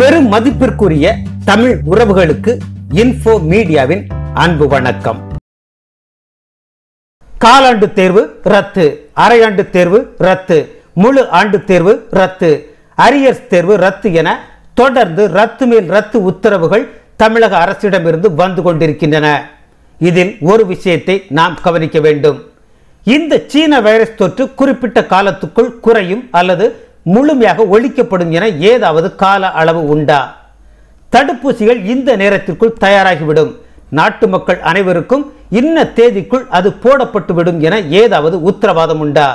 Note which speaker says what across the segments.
Speaker 1: பெரும் மதிப்பிற்குரிய தமிழ் உறவுகளுக்கு இன்ஃபோ மீடியாவின் அன்பு வணக்கம் காலாண்டு தேர்வு ரத்து அரையாண்டு தேர்வு ரத்து முழு ஆண்டு தேர்வு ரத்து அரியர்ஸ் தேர்வு ரத்து என தொடர்ந்து ரத்து மேல் ரத்து உத்தரவுகள் தமிழக அரசிடமிருந்து வந்து கொண்டிருக்கின்றன இதில் ஒரு விஷயத்தை நாம் கவனிக்க வேண்டும் இந்த சீன வைரஸ் தொற்று குறிப்பிட்ட காலத்துக்குள் குறையும் அல்லது முழுமையாக ஒழிக்கப்படும் என ஏதாவது கால அளவு உண்டா தடுப்பூசிகள் இந்த நேரத்திற்குள் தயாராகிவிடும் நாட்டு மக்கள் அனைவருக்கும் இன்ன தேதிக்குள் அது போடப்பட்டுவிடும் என ஏதாவது உத்தரவாதம் உண்டா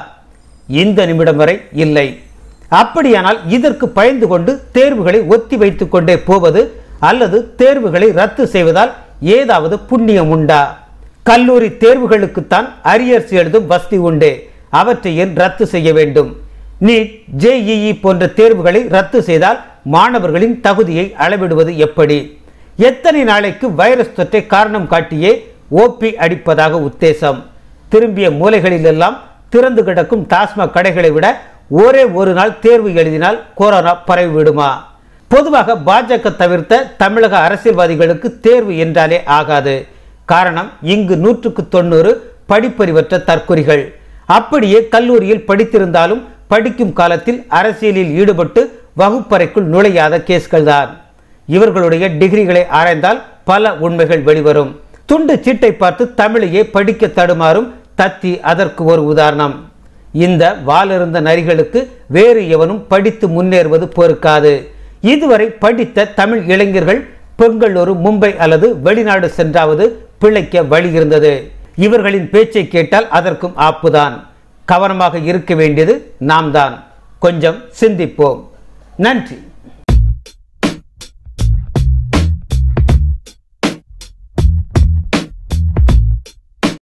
Speaker 1: இந்த நிமிடம் வரை இல்லை அப்படியானால் இதற்கு பயந்து கொண்டு தேர்வுகளை ஒத்தி வைத்து கொண்டே போவது அல்லது தேர்வுகளை ரத்து செய்வதால் ஏதாவது புண்ணியம் உண்டா கல்லூரி தேர்வுகளுக்குத்தான் அரியர்சி எழுதும் வசதி உண்டு அவற்றை ஏன் ரத்து செய்ய வேண்டும் நீட் ஜேஇஇ போன்ற தேர்வுகளை ரத்து செய்தால் மாணவர்களின் தகுதியை அளவிடுவது எப்படி எத்தனை நாளைக்கு வைரஸ் தொற்றை காரணம் காட்டியே ஓபி அடிப்பதாக உத்தேசம் திரும்பிய மூலைகளிலெல்லாம் திறந்து கிடக்கும் டாஸ்மாக் கடைகளை விட ஒரே ஒரு நாள் தேர்வு எழுதினால் கொரோனா பரவிவிடுமா பொதுவாக பாஜக தவிர்த்த தமிழக அரசியல்வாதிகளுக்கு தேர்வு என்றாலே ஆகாது காரணம் இங்கு நூற்றுக்கு தொண்ணூறு படிப்பறிவற்ற தற்கொலைகள் அப்படியே கல்லூரியில் படித்திருந்தாலும் படிக்கும் காலத்தில் அரசியலில் ஈடுபட்டு வகுப்பறைக்குள் நுழையாத கேஸ்கள் தான் இவர்களுடைய டிகிரிகளை ஆராய்ந்தால் பல உண்மைகள் வெளிவரும் துண்டு சீட்டை பார்த்து தமிழையே படிக்க தடுமாறும் தத்தி அதற்கு ஒரு உதாரணம் இந்த வாலிருந்த நரிகளுக்கு வேறு எவனும் படித்து முன்னேறுவது பொறுக்காது இதுவரை படித்த தமிழ் இளைஞர்கள் பெங்களூரு மும்பை அல்லது வெளிநாடு சென்றாவது பிழைக்க வழி இருந்தது இவர்களின் பேச்சை கேட்டால் அதற்கும் ஆப்புதான் கவனமாக இருக்க வேண்டியது நாம் தான் கொஞ்சம் சிந்திப்போம் நன்றி